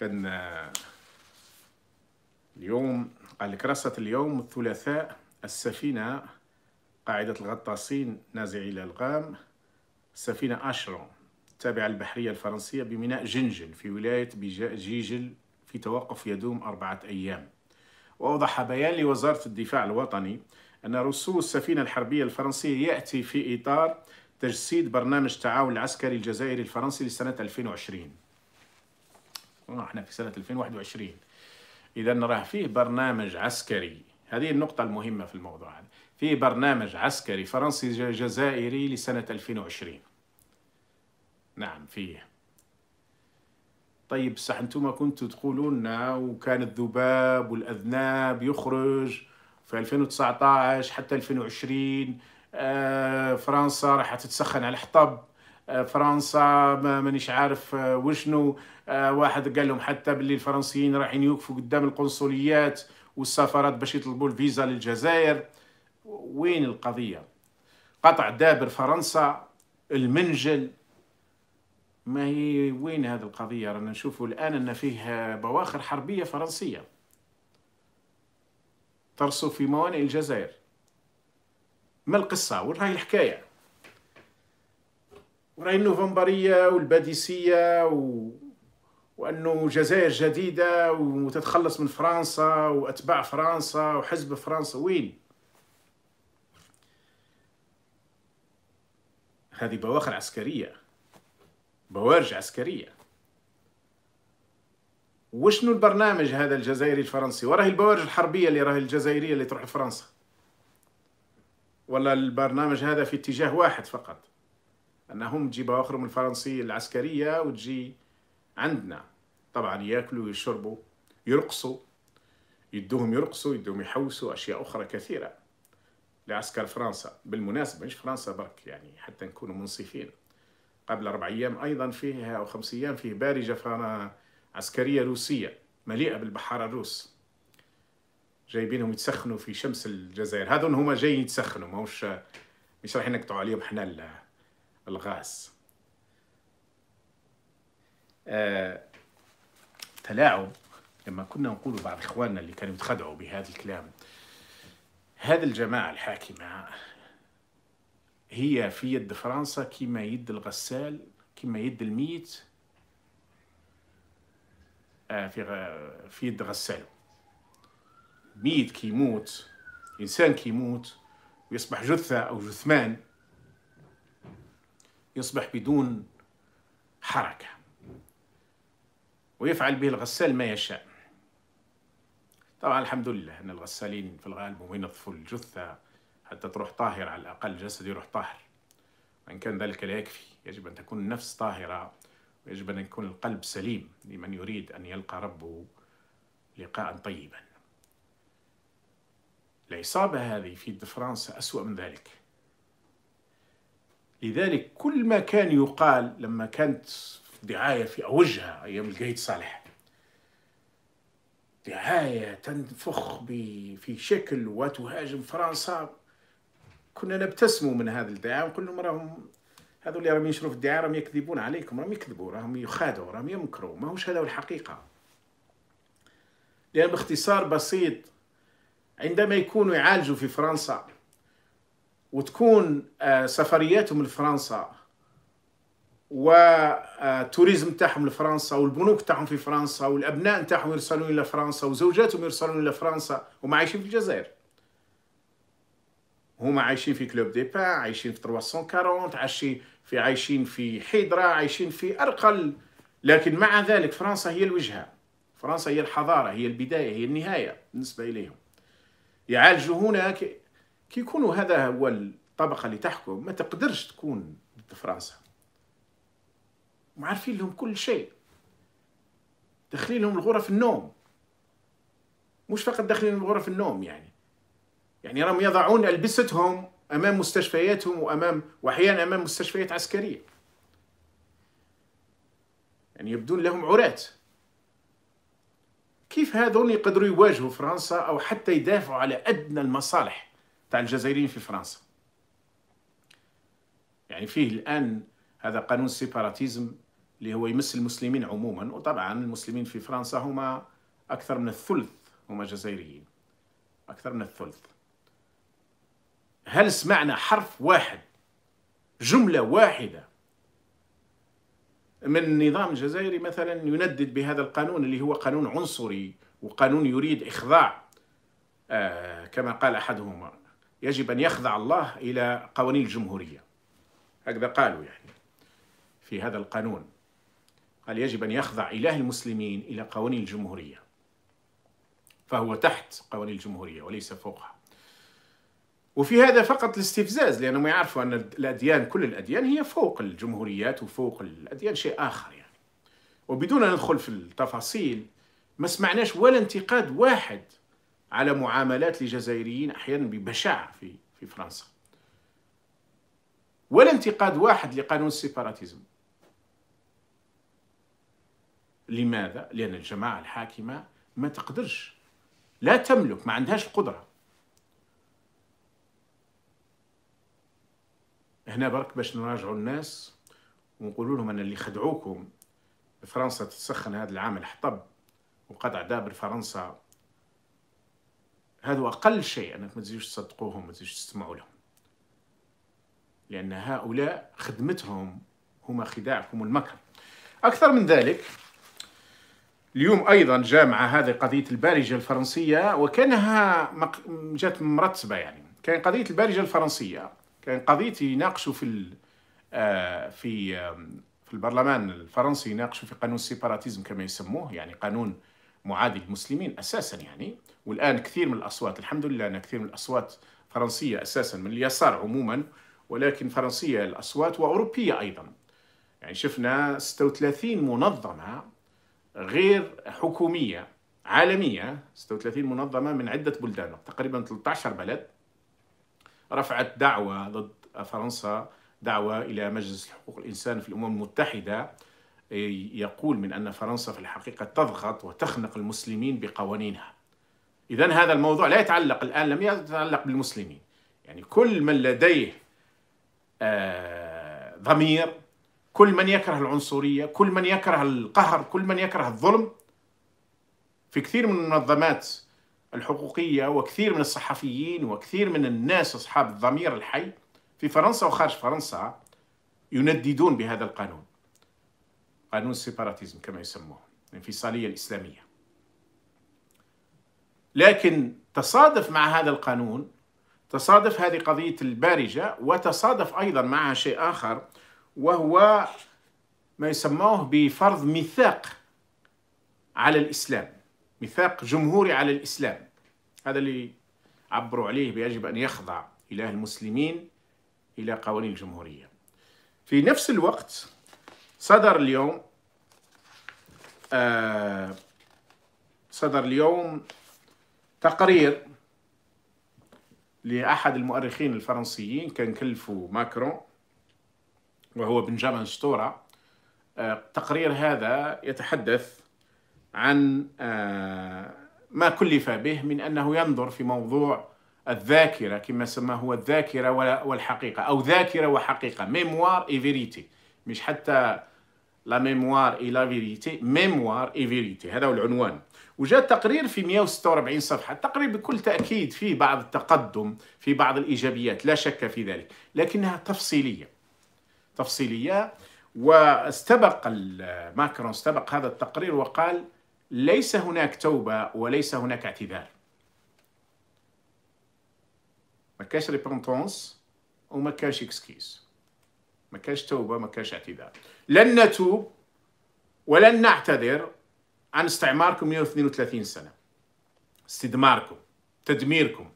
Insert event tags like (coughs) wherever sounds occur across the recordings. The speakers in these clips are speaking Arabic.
كان آه، اليوم قال لك اليوم الثلاثاء السفينة قاعدة الغطاسين نازعي الألغام سفينة أشرون التابعة البحرية الفرنسية بميناء جنجل في ولاية جيجل في توقف يدوم أربعة أيام وأوضح بيان لوزارة الدفاع الوطني أن رسوم السفينة الحربية الفرنسية يأتي في إطار تجسيد برنامج التعاون العسكري الجزائري الفرنسي لسنة 2020 احنا في سنه 2021 اذا راه فيه برنامج عسكري هذه النقطه المهمه في الموضوع هذا في برنامج عسكري فرنسي جزائري لسنه 2020 نعم فيه طيب صح انتم كنتوا تقولون وكان الذباب والاذناب يخرج في 2019 حتى 2020 آه، فرنسا راح تتسخن على الحطب آه، فرنسا مانيش عارف آه، وشنو آه، واحد قال لهم حتى باللي الفرنسيين رايحين يوقفوا قدام القنصليات والسفارات باش يطلبوا الفيزا للجزائر وين القضيه قطع دابر فرنسا المنجل ما هي وين هذه القضيه رانا نشوفوا الان ان فيه بواخر حربيه فرنسيه ترسو في موانئ الجزائر ما القصه وين هاي الحكايه وراي النوفمبرية والباديسية و... وأنه جزائر جديدة وتتخلص من فرنسا وأتباع فرنسا وحزب فرنسا وين هذه بواخر عسكرية بوارج عسكرية وشنو البرنامج هذا الجزائري الفرنسي وراه البوارج الحربية اللي راهي الجزائرية اللي تروح لفرنسا ولا البرنامج هذا في اتجاه واحد فقط انهم تجي بواخرهم الفرنسيه العسكريه وتجي عندنا طبعا ياكلوا ويشربوا يرقصوا يدوهم يرقصوا يدوهم يحوسوا اشياء اخرى كثيره لعسكر فرنسا بالمناسبه مش فرنسا برك يعني حتى نكونوا منصفين قبل اربع ايام ايضا فيه او خمس ايام فيه بارجه عسكريه روسيه مليئه بالبحاره الروس جايبينهم يتسخنوا في شمس الجزائر هذون هما جايين يتسخنوا ماهوش مش رايحين نقطعوا عليهم حنا الغاز آه تلاعب لما كنا نقول بعض إخواننا اللي كانوا يتخدعوا بهذا الكلام هذه الجماعة الحاكمة هي في يد فرنسا كما يد الغسال كما يد الميت آه في في يد غساله ميت كيموت إنسان كيموت ويصبح جثة أو جثمان يصبح بدون حركة ويفعل به الغسال ما يشاء طبعا الحمد لله أن الغسالين في الغالب هم ينظفوا الجثة حتى تروح طاهرة على الأقل الجسد يروح طاهر وإن كان ذلك لا يكفي يجب أن تكون النفس طاهرة ويجب أن يكون القلب سليم لمن يريد أن يلقى ربه لقاء طيبا العصابة هذه في فرنسا أسوأ من ذلك لذلك كل ما كان يقال لما كانت دعاية في أوجها أيام القايد صالح دعاية تنفخ في شكل وتهاجم فرنسا كنا نبتسم من هذا الدعاء ونقول لهم راهم هذول راهم ينشروا في الدعاية راهم يكذبون عليكم راهم يكذبوا راهم يخادعوا راهم يمكروا ماهوش هذا الحقيقة لأن باختصار بسيط عندما يكونوا يعالجوا في فرنسا وتكون آه، سفرياتهم لفرنسا وتوريزم آه، تاعهم لفرنسا والبنوك تاعهم في فرنسا والابناء تاعهم يرسلون الى فرنسا وزوجاتهم يرسلون الى فرنسا هما عايشين في الجزائر هما عايشين في كلوب دي با عايشين في 340 عايشين في عايشين في حيدره عايشين في ارقل لكن مع ذلك فرنسا هي الوجهه فرنسا هي الحضاره هي البدايه هي النهايه بالنسبه اليهم يعالجوا هناك كي يكونوا هذا هو الطبقه اللي تحكم ما تقدرش تكون ضد فرنسا معرفين لهم كل شيء داخلين لهم الغرف النوم مش فقط داخلين الغرف النوم يعني يعني راهم يضعون البستهم امام مستشفياتهم وامام واحيانا امام مستشفيات عسكريه يعني يبدون لهم عراة كيف هذول يقدروا يواجهوا فرنسا او حتى يدافعوا على ادنى المصالح تاع الجزائريين في فرنسا يعني فيه الان هذا قانون السيباراتيزم اللي هو يمس المسلمين عموما وطبعا المسلمين في فرنسا هما اكثر من الثلث هما جزائريين اكثر من الثلث هل سمعنا حرف واحد جمله واحده من النظام الجزائري مثلا يندد بهذا القانون اللي هو قانون عنصري وقانون يريد إخضاع آه كما قال أحدهما يجب أن يخضع الله إلى قوانين الجمهورية هكذا قالوا يعني في هذا القانون قال يجب أن يخضع إله المسلمين إلى قوانين الجمهورية فهو تحت قوانين الجمهورية وليس فوقها وفي هذا فقط الاستفزاز لأنهم يعرفوا أن الأديان كل الأديان هي فوق الجمهوريات وفوق الأديان شيء آخر يعني وبدون أن ندخل في التفاصيل ما سمعناش ولا انتقاد واحد على معاملات لجزائريين أحيانا ببشاعة في في فرنسا ولا انتقاد واحد لقانون السيباراتيزم لماذا؟ لأن الجماعة الحاكمة ما تقدرش لا تملك ما عندهاش القدرة هنا برك باش نراجعوا الناس ونقولوا لهم ان اللي خدعوكم فرنسا تسخن هذا العام الحطب وقطع دابر فرنسا هذا أقل شيء أنك ما تزيدوش تصدقوهم ما تزيدوش تسمعوا لهم لأن هؤلاء خدمتهم هما خداعكم والمكر أكثر من ذلك اليوم أيضا جامعة هذه قضية البارجة الفرنسية وكانها جات مرتبة يعني كان قضية البارجة الفرنسية كان قضية يناقشوا في ال... آه، في في البرلمان الفرنسي يناقشوا في قانون السيباراتيزم كما يسموه يعني قانون معادي المسلمين اساسا يعني والان كثير من الاصوات الحمد لله ان كثير من الاصوات فرنسيه اساسا من اليسار عموما ولكن فرنسيه الاصوات واوروبيه ايضا يعني شفنا 36 منظمه غير حكوميه عالميه 36 منظمه من عده بلدان تقريبا 13 بلد رفعت دعوه ضد فرنسا دعوه الى مجلس حقوق الانسان في الامم المتحده يقول من أن فرنسا في الحقيقة تضغط وتخنق المسلمين بقوانينها إذا هذا الموضوع لا يتعلق الآن لم يتعلق بالمسلمين يعني كل من لديه آه، ضمير كل من يكره العنصرية كل من يكره القهر كل من يكره الظلم في كثير من المنظمات الحقوقية وكثير من الصحفيين وكثير من الناس أصحاب الضمير الحي في فرنسا وخارج فرنسا ينددون بهذا القانون قانون السيباراتيزم كما يسموه الانفصالية الإسلامية لكن تصادف مع هذا القانون تصادف هذه قضية البارجة وتصادف أيضا معها شيء آخر وهو ما يسموه بفرض ميثاق على الإسلام ميثاق جمهوري على الإسلام هذا اللي عبروا عليه بيجب أن يخضع إله المسلمين إلى قوانين الجمهورية في نفس الوقت صدر اليوم آه، صدر اليوم تقرير لأحد المؤرخين الفرنسيين كان كلفه ماكرون وهو بنجامين ستورا آه، تقرير هذا يتحدث عن آه، ما كلف به من أنه ينظر في موضوع الذاكرة كما هو الذاكرة والحقيقة أو ذاكرة وحقيقة ميموار إي فيريتي مش حتى لا ميموار اي لا فيريتي ميموار اي فيريتي هذا هو العنوان وجاء التقرير في 146 صفحة التقرير بكل تأكيد فيه بعض التقدم في بعض الإيجابيات لا شك في ذلك لكنها تفصيلية تفصيلية واستبق ماكرون استبق هذا التقرير وقال ليس هناك توبة وليس هناك اعتذار ما كاش ريبونتونس وما كاش اكسكيز ما كانش توبه ما كانش اعتذار لن نتوب ولن نعتذر عن استعماركم 132 سنه استدماركم تدميركم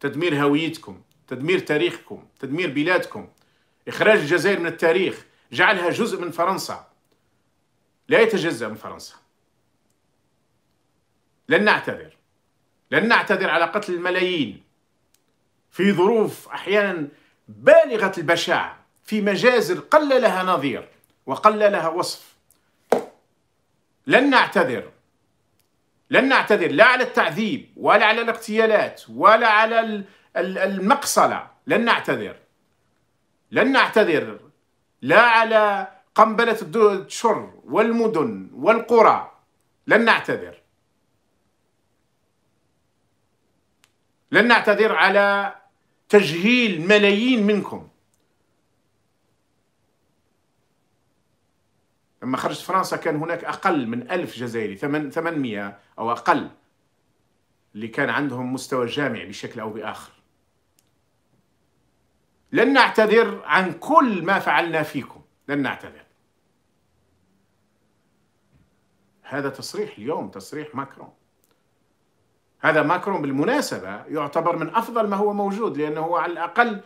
تدمير هويتكم تدمير تاريخكم تدمير بلادكم إخراج الجزائر من التاريخ جعلها جزء من فرنسا لا يتجزأ من فرنسا لن نعتذر لن نعتذر على قتل الملايين في ظروف أحيانا بالغة البشاعة في مجازر قل لها نظير وقل لها وصف لن نعتذر لن نعتذر لا على التعذيب ولا على الاغتيالات ولا على المقصلة لن نعتذر لن نعتذر لا على قنبلة الشر والمدن والقرى لن نعتذر لن نعتذر على تجهيل ملايين منكم لما خرجت فرنسا كان هناك أقل من ألف جزائري 800 أو أقل اللي كان عندهم مستوى جامعي بشكل أو بآخر لن نعتذر عن كل ما فعلنا فيكم لن نعتذر هذا تصريح اليوم تصريح ماكرون هذا ماكرون بالمناسبة يعتبر من أفضل ما هو موجود لأنه هو على الأقل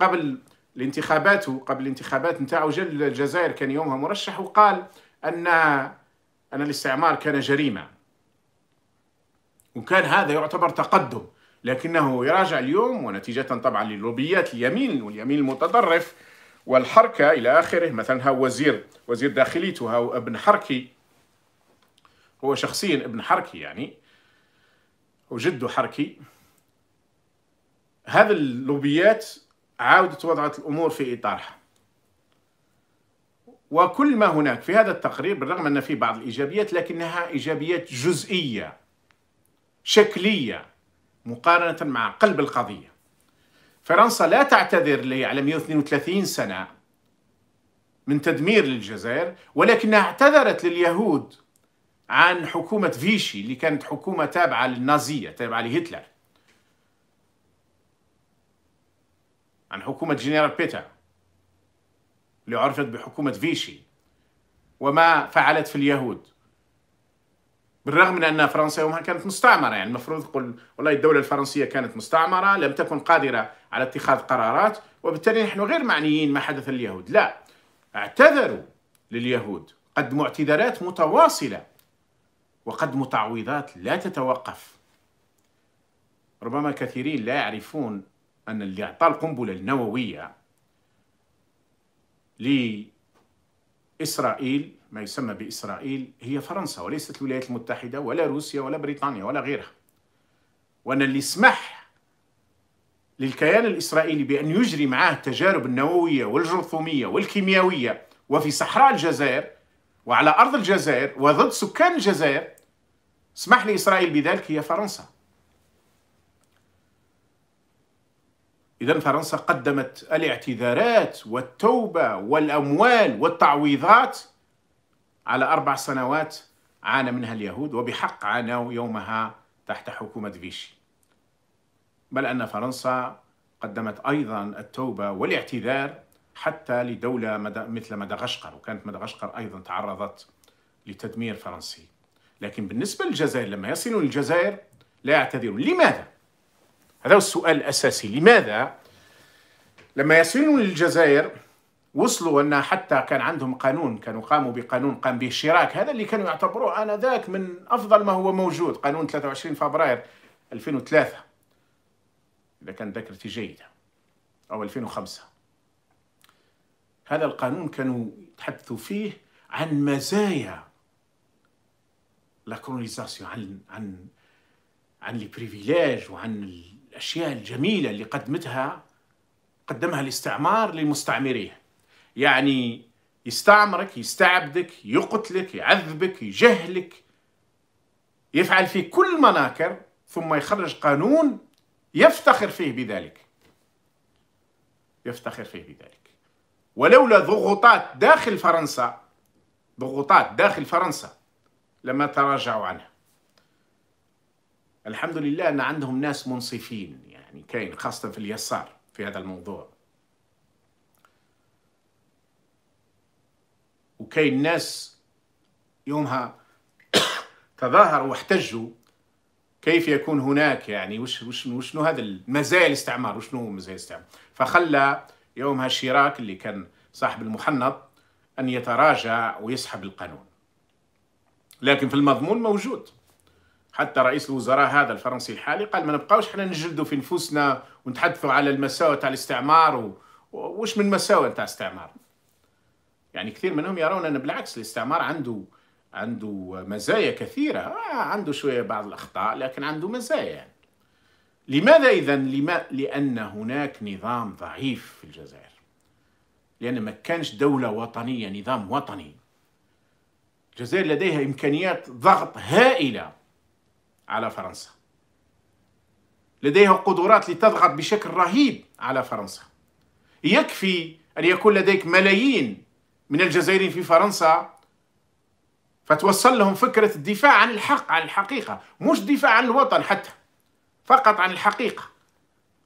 قبل الانتخابات قبل الانتخابات نتاعو جا الجزائر كان يومها مرشح وقال ان ان الاستعمار كان جريمه وكان هذا يعتبر تقدم لكنه يراجع اليوم ونتيجه طبعا للوبيات اليمين واليمين المتطرف والحركه الى اخره مثلا هو وزير وزير داخليته هو ابن حركي هو شخصيا ابن حركي يعني وجده حركي هذا اللوبيات عاودت وضعت الأمور في إطارها وكل ما هناك في هذا التقرير بالرغم أن فيه بعض الإيجابيات لكنها إيجابيات جزئية شكلية مقارنة مع قلب القضية فرنسا لا تعتذر لي على 132 سنة من تدمير للجزائر ولكنها اعتذرت لليهود عن حكومة فيشي اللي كانت حكومة تابعة للنازية تابعة لهتلر عن حكومة جنرال بيتا اللي عرفت بحكومة فيشي وما فعلت في اليهود بالرغم من أن فرنسا يومها كانت مستعمرة يعني المفروض تقول والله الدولة الفرنسية كانت مستعمرة لم تكن قادرة على اتخاذ قرارات وبالتالي نحن غير معنيين ما حدث لليهود لا اعتذروا لليهود قدموا اعتذارات متواصلة وقدموا تعويضات لا تتوقف ربما كثيرين لا يعرفون أن اللي أعطى القنبلة النووية لإسرائيل ما يسمى بإسرائيل هي فرنسا وليست الولايات المتحدة ولا روسيا ولا بريطانيا ولا غيرها وأن اللي سمح للكيان الإسرائيلي بأن يجري معاه التجارب النووية والجرثومية والكيميائية وفي صحراء الجزائر وعلى أرض الجزائر وضد سكان الجزائر سمح لإسرائيل بذلك هي فرنسا إذا فرنسا قدمت الاعتذارات والتوبة والأموال والتعويضات على أربع سنوات عانى منها اليهود وبحق عانوا يومها تحت حكومة فيشي بل أن فرنسا قدمت أيضا التوبة والاعتذار حتى لدولة مثل مدغشقر وكانت مدغشقر أيضا تعرضت لتدمير فرنسي لكن بالنسبة للجزائر لما يصلون الجزائر لا يعتذرون لماذا؟ هذا هو السؤال الأساسي لماذا لما يصلون للجزائر وصلوا أن حتى كان عندهم قانون كانوا قاموا بقانون قام به الشراك هذا اللي كانوا يعتبروه آنذاك من أفضل ما هو موجود قانون 23 فبراير 2003 إذا كان ذاكرتي جيدة أو 2005 هذا القانون كانوا يتحدثوا فيه عن مزايا لا كولونيزاسيون عن عن عن لي بريفيليج وعن الأشياء الجميلة اللي قدمتها قدمها الاستعمار لمستعمريه يعني يستعمرك يستعبدك يقتلك يعذبك يجهلك يفعل فيه كل مناكر ثم يخرج قانون يفتخر فيه بذلك يفتخر فيه بذلك ولولا ضغوطات داخل فرنسا ضغوطات داخل فرنسا لما تراجعوا عنها الحمد لله أن عندهم ناس منصفين يعني كاين خاصة في اليسار في هذا الموضوع وكاين ناس يومها (coughs) تظاهروا واحتجوا كيف يكون هناك يعني وش وش وشنو هذا مزايا الاستعمار وشنو مزايا الاستعمار فخلى يومها شيراك اللي كان صاحب المحنط ان يتراجع ويسحب القانون لكن في المضمون موجود حتى رئيس الوزراء هذا الفرنسي الحالي قال ما نبقاوش حنا نجلدوا في نفوسنا ونتحدثوا على المساوئ تاع الاستعمار و... من مساوئ تاع الاستعمار يعني كثير منهم يرون ان بالعكس الاستعمار عنده عنده مزايا كثيرة آه، عنده شوية بعض الأخطاء لكن عنده مزايا يعني. لماذا إذا لما لأن هناك نظام ضعيف في الجزائر لأن ما كانش دولة وطنية نظام وطني الجزائر لديها إمكانيات ضغط هائلة على فرنسا لديها قدرات لتضغط بشكل رهيب على فرنسا يكفي أن يكون لديك ملايين من الجزائريين في فرنسا فتوصل لهم فكرة الدفاع عن الحق عن الحقيقة مش دفاع عن الوطن حتى فقط عن الحقيقة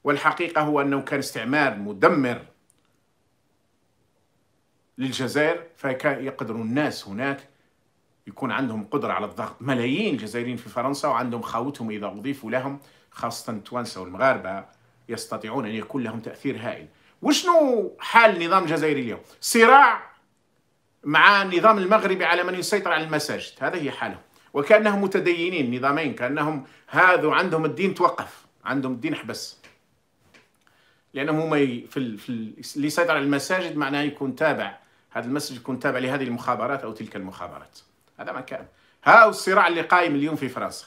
والحقيقة هو أنه كان استعمار مدمر للجزائر فكان يقدر الناس هناك يكون عندهم قدرة على الضغط ملايين الجزائريين في فرنسا وعندهم خاوتهم إذا أضيفوا لهم خاصة التوانسة والمغاربة يستطيعون أن يكون لهم تأثير هائل وشنو حال النظام الجزائري اليوم صراع مع النظام المغربي على من يسيطر على المساجد هذا هي حالهم وكأنهم متدينين نظامين كأنهم هذا عندهم الدين توقف عندهم الدين حبس لأنهم هما في, ال... في ال... اللي يسيطر على المساجد معناه يكون تابع هذا المسجد يكون تابع لهذه المخابرات أو تلك المخابرات هذا ما كان ها الصراع اللي قائم اليوم في فرنسا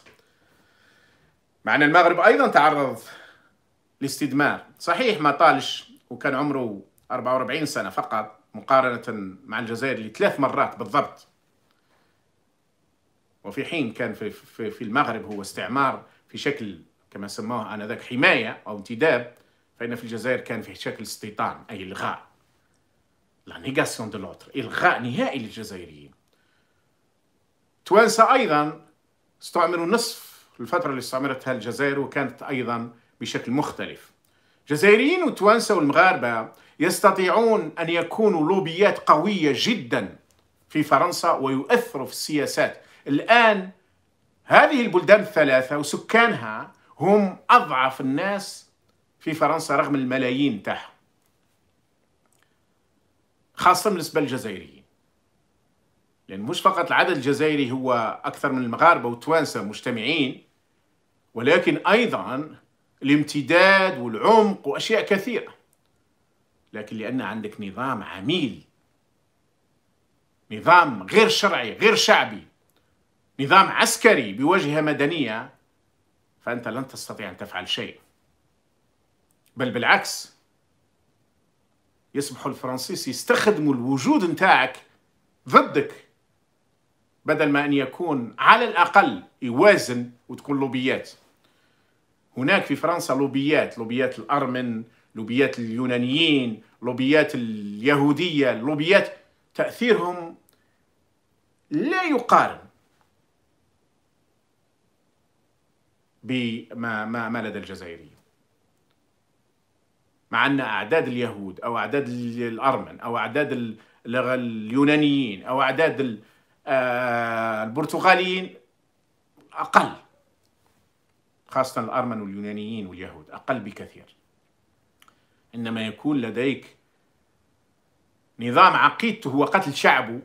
مع أن المغرب أيضا تعرض لاستدمار صحيح ما طالش وكان عمره 44 سنة فقط مقارنة مع الجزائر اللي ثلاث مرات بالضبط وفي حين كان في, في, في المغرب هو استعمار في شكل كما سموه آنذاك حماية أو انتداب فإن في الجزائر كان في شكل استيطان أي إلغاء لا نيغاسيون دو لوتر إلغاء نهائي للجزائريين توانسا أيضا استعمروا نصف الفترة اللي استعمرتها الجزائر وكانت أيضا بشكل مختلف الجزائريين والتوانسة والمغاربة يستطيعون أن يكونوا لوبيات قوية جدا في فرنسا ويؤثروا في السياسات الآن هذه البلدان الثلاثة وسكانها هم أضعف الناس في فرنسا رغم الملايين تاعهم خاصة بالنسبة للجزائريين لأن مش فقط العدد الجزائري هو أكثر من المغاربة والتوانسة مجتمعين ولكن أيضا الامتداد والعمق وأشياء كثيرة لكن لأن عندك نظام عميل نظام غير شرعي غير شعبي نظام عسكري بواجهة مدنية فأنت لن تستطيع أن تفعل شيء بل بالعكس يصبح الفرنسيس يستخدم الوجود نتاعك ضدك بدل ما أن يكون على الأقل يوازن وتكون لوبيات هناك في فرنسا لوبيات لوبيات الأرمن لوبيات اليونانيين لوبيات اليهودية لوبيات تأثيرهم لا يقارن بما ما, ما لدى الجزائريين مع أن أعداد اليهود أو أعداد الأرمن أو أعداد اليونانيين أو أعداد آه، البرتغاليين أقل خاصة الأرمن واليونانيين واليهود أقل بكثير إنما يكون لديك نظام عقيدته هو قتل شعبه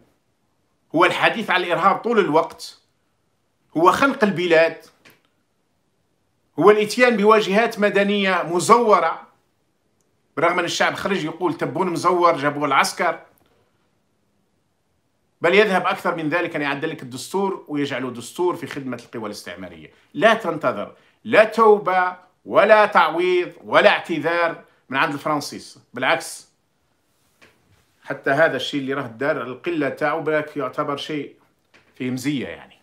هو الحديث عن الإرهاب طول الوقت هو خنق البلاد هو الاتيان بواجهات مدنية مزورة برغم أن الشعب خرج يقول تبون مزور جابوه العسكر بل يذهب أكثر من ذلك أن يعدل لك الدستور ويجعله دستور في خدمة القوى الاستعمارية لا تنتظر لا توبة ولا تعويض ولا اعتذار من عند الفرنسيس بالعكس حتى هذا الشيء اللي راه دار القلة تاعو بلاك يعتبر شيء فيه مزية يعني